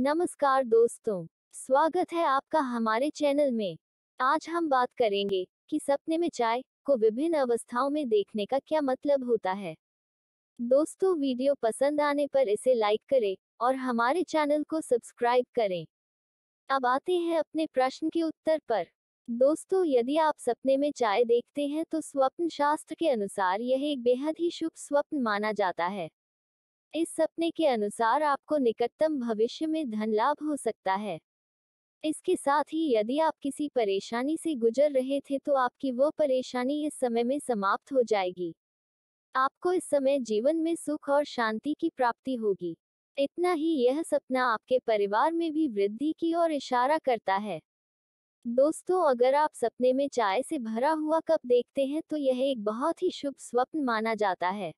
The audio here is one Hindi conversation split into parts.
नमस्कार दोस्तों स्वागत है आपका हमारे चैनल में आज हम बात करेंगे कि सपने में चाय को विभिन्न अवस्थाओं में देखने का क्या मतलब होता है दोस्तों वीडियो पसंद आने पर इसे लाइक करें और हमारे चैनल को सब्सक्राइब करें अब आते हैं अपने प्रश्न के उत्तर पर दोस्तों यदि आप सपने में चाय देखते हैं तो स्वप्न शास्त्र के अनुसार यह एक बेहद ही शुभ स्वप्न माना जाता है इस सपने के अनुसार आपको निकटतम भविष्य में धन लाभ हो सकता है इसके साथ ही यदि आप किसी परेशानी से गुजर रहे थे तो आपकी वो परेशानी इस समय में समाप्त हो जाएगी आपको इस समय जीवन में सुख और शांति की प्राप्ति होगी इतना ही यह सपना आपके परिवार में भी वृद्धि की ओर इशारा करता है दोस्तों अगर आप सपने में चाय से भरा हुआ कप देखते हैं तो यह एक बहुत ही शुभ स्वप्न माना जाता है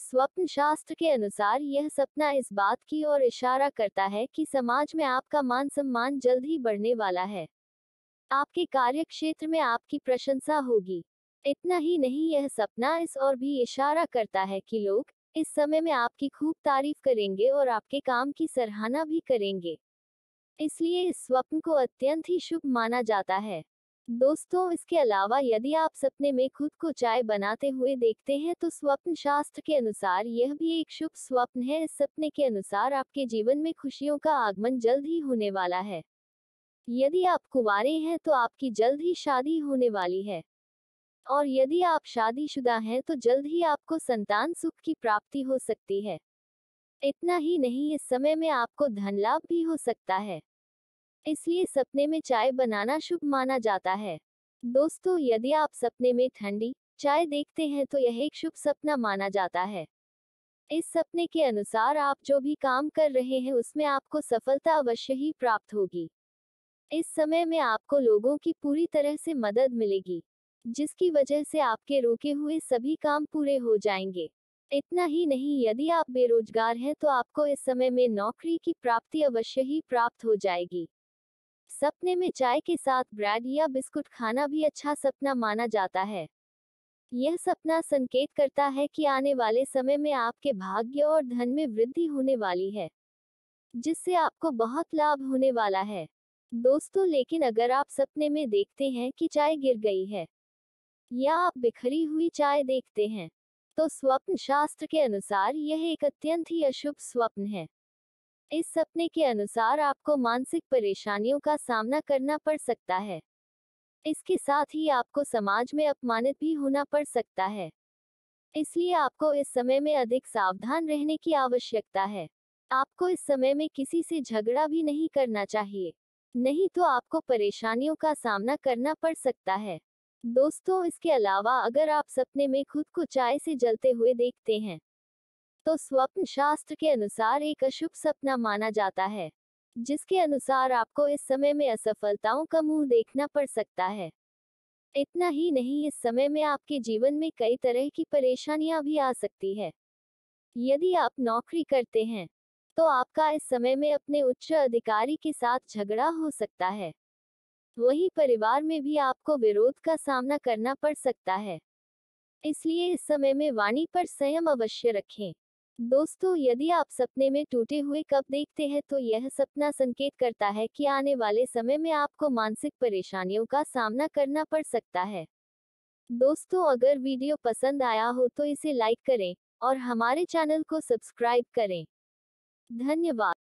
स्वप्न शास्त्र के अनुसार यह सपना इस बात की ओर इशारा करता है कि समाज में आपका मान सम्मान जल्द ही बढ़ने वाला है आपके कार्य क्षेत्र में आपकी प्रशंसा होगी इतना ही नहीं यह सपना इस और भी इशारा करता है कि लोग इस समय में आपकी खूब तारीफ करेंगे और आपके काम की सराहना भी करेंगे इसलिए इस स्वप्न को अत्यंत ही शुभ माना जाता है दोस्तों इसके अलावा यदि आप सपने में खुद को चाय बनाते हुए देखते हैं तो स्वप्न शास्त्र के अनुसार यह भी एक शुभ स्वप्न है इस सपने के अनुसार आपके जीवन में खुशियों का आगमन जल्द ही होने वाला है यदि आप कुंवारे हैं तो आपकी जल्द ही शादी होने वाली है और यदि आप शादीशुदा हैं तो जल्द ही आपको संतान सुख की प्राप्ति हो सकती है इतना ही नहीं इस समय में आपको धन लाभ भी हो सकता है इसलिए सपने में चाय बनाना शुभ माना जाता है दोस्तों यदि आप सपने में ठंडी चाय देखते हैं तो यह एक शुभ सपना माना जाता है इस सपने के अनुसार आप जो भी काम कर रहे हैं उसमें आपको सफलता अवश्य ही प्राप्त होगी इस समय में आपको लोगों की पूरी तरह से मदद मिलेगी जिसकी वजह से आपके रोके हुए सभी काम पूरे हो जाएंगे इतना ही नहीं यदि आप बेरोजगार हैं तो आपको इस समय में नौकरी की प्राप्ति अवश्य ही प्राप्त हो जाएगी सपने में चाय के साथ ब्रेड या बिस्कुट खाना भी अच्छा सपना माना जाता है यह सपना संकेत करता है कि आने वाले समय में आपके भाग्य और धन में वृद्धि होने वाली है जिससे आपको बहुत लाभ होने वाला है दोस्तों लेकिन अगर आप सपने में देखते हैं कि चाय गिर गई है या आप बिखरी हुई चाय देखते हैं तो स्वप्न शास्त्र के अनुसार यह एक अत्यंत ही अशुभ स्वप्न है इस सपने के अनुसार आपको मानसिक परेशानियों का सामना करना पड़ सकता है इसके साथ ही आपको समाज में अपमानित भी होना पड़ सकता है इसलिए आपको इस समय में अधिक सावधान रहने की आवश्यकता है आपको इस समय में किसी से झगड़ा भी नहीं करना चाहिए नहीं तो आपको परेशानियों का सामना करना पड़ सकता है दोस्तों इसके अलावा अगर आप सपने में खुद को चाय से जलते हुए देखते हैं तो स्वप्न शास्त्र के अनुसार एक अशुभ सपना माना जाता है जिसके अनुसार आपको इस समय में असफलताओं का मुंह देखना पड़ सकता है इतना ही नहीं इस समय में आपके जीवन में कई तरह की परेशानियां भी आ सकती है यदि आप नौकरी करते हैं तो आपका इस समय में अपने उच्च अधिकारी के साथ झगड़ा हो सकता है वही परिवार में भी आपको विरोध का सामना करना पड़ सकता है इसलिए इस समय में वाणी पर संयम अवश्य रखें दोस्तों यदि आप सपने में टूटे हुए कप देखते हैं तो यह सपना संकेत करता है कि आने वाले समय में आपको मानसिक परेशानियों का सामना करना पड़ सकता है दोस्तों अगर वीडियो पसंद आया हो तो इसे लाइक करें और हमारे चैनल को सब्सक्राइब करें धन्यवाद